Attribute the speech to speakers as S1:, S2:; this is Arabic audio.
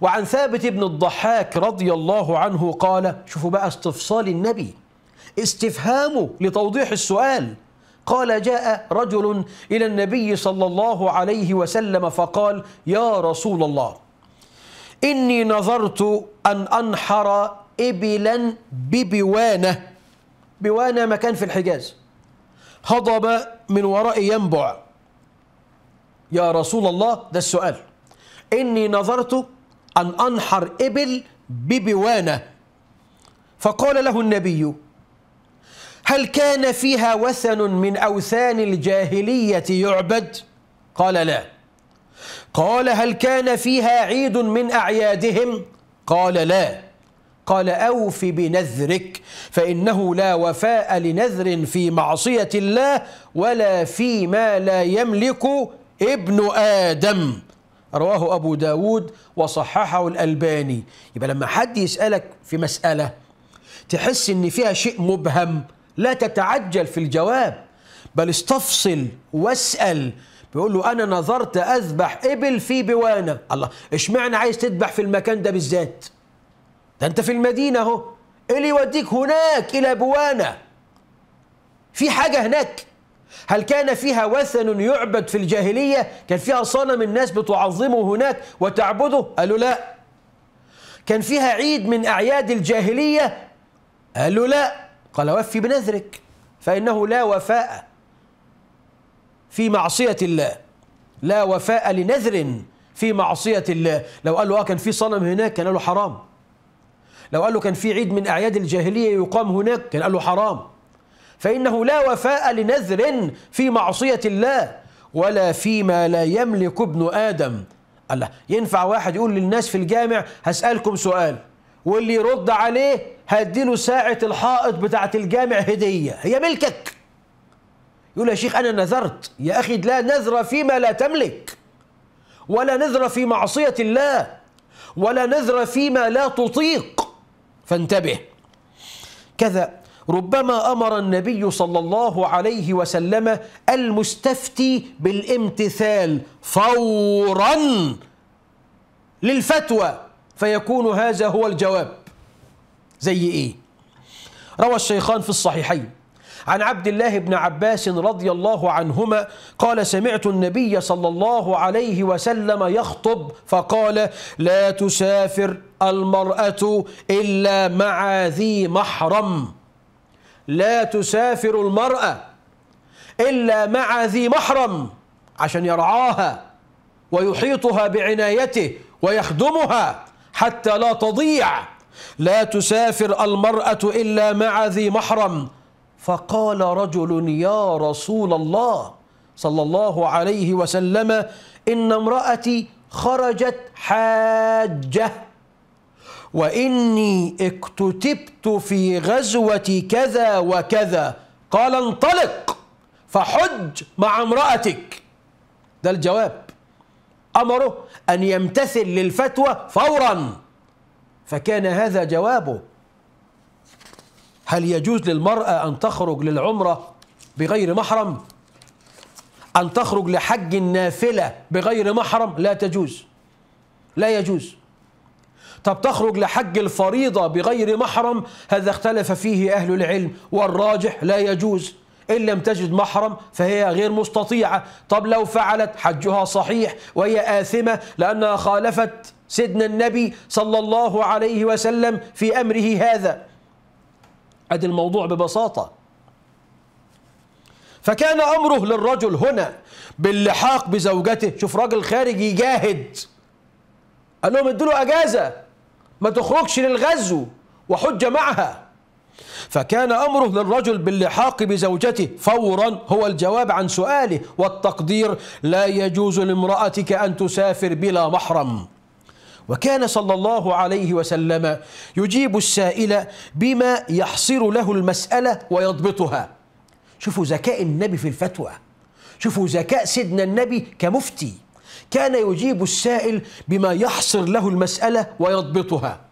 S1: وعن ثابت بن الضحاك رضي الله عنه قال شوفوا بقى استفصال النبي استفهامه لتوضيح السؤال قال جاء رجل إلى النبي صلى الله عليه وسلم فقال يا رسول الله إني نظرت أن أنحر إبلا ببوانة بوانة مكان في الحجاز هضب من وراء ينبع يا رسول الله ده السؤال إني نظرت أن أنحر إبل ببوانة فقال له النبي هل كان فيها وثن من أوثان الجاهلية يعبد؟ قال لا قال هل كان فيها عيد من أعيادهم؟ قال لا قال أوف بنذرك فإنه لا وفاء لنذر في معصية الله ولا فيما لا يملك ابن آدم رواه أبو داود وصححه الألباني يبقى لما حد يسألك في مسألة تحس إن فيها شيء مبهم لا تتعجل في الجواب بل استفصل واسأل بيقول له أنا نظرت أذبح إبل في بوانة الله إشمعنى عايز تذبح في المكان ده بالذات ده أنت في المدينة أهو إيه اللي يوديك هناك إلى بوانة في حاجة هناك هل كان فيها وثن يعبد في الجاهلية كان فيها صنم الناس بتعظمه هناك وتعبده قالوا لا كان فيها عيد من أعياد الجاهلية قالوا لا قال وفي بنذرك فإنه لا وفاء في معصية الله لا وفاء لنذر في معصية الله لو قال له آه كان في صنم هناك كان له حرام لو قال له كان في عيد من أعياد الجاهلية يقام هناك كان قال له حرام فإنه لا وفاء لنذر في معصية الله ولا فيما لا يملك ابن آدم الله ينفع واحد يقول للناس في الجامع هسألكم سؤال واللي يرد عليه هديله ساعة الحائط بتاعة الجامع هدية هي ملكك يقول يا شيخ أنا نذرت يا أخي لا نذر فيما لا تملك ولا نذر في معصية الله ولا نذر فيما لا تطيق فانتبه كذا ربما أمر النبي صلى الله عليه وسلم المستفتي بالامتثال فورا للفتوى فيكون هذا هو الجواب زي إيه؟ روى الشيخان في الصحيحين عن عبد الله بن عباس رضي الله عنهما قال سمعت النبي صلى الله عليه وسلم يخطب فقال لا تسافر المرأة إلا مع ذي محرم لا تسافر المرأة إلا مع ذي محرم عشان يرعاها ويحيطها بعنايته ويخدمها حتى لا تضيع لا تسافر المرأة إلا مع ذي محرم فقال رجل يا رسول الله صلى الله عليه وسلم إن امرأتي خرجت حاجة واني اكتتبت في غزوه كذا وكذا قال انطلق فحج مع امراتك ده الجواب امره ان يمتثل للفتوى فورا فكان هذا جوابه هل يجوز للمراه ان تخرج للعمره بغير محرم أن تخرج لحج النافلة بغير محرم لا تجوز لا يجوز طب تخرج لحج الفريضة بغير محرم هذا اختلف فيه أهل العلم والراجح لا يجوز إن لم تجد محرم فهي غير مستطيعة طب لو فعلت حجها صحيح وهي آثمة لأنها خالفت سيدنا النبي صلى الله عليه وسلم في أمره هذا أدي الموضوع ببساطة فكان أمره للرجل هنا باللحاق بزوجته شوف راجل خارج يجاهد قال لهم ادوا له اجازه ما تخرجش للغزو وحج معها فكان أمره للرجل باللحاق بزوجته فورا هو الجواب عن سؤاله والتقدير لا يجوز لامرأتك أن تسافر بلا محرم وكان صلى الله عليه وسلم يجيب السائل بما يحصر له المسألة ويضبطها شوفوا ذكاء النبي في الفتوى شوفوا ذكاء سيدنا النبي كمفتي كان يجيب السائل بما يحصر له المسألة ويضبطها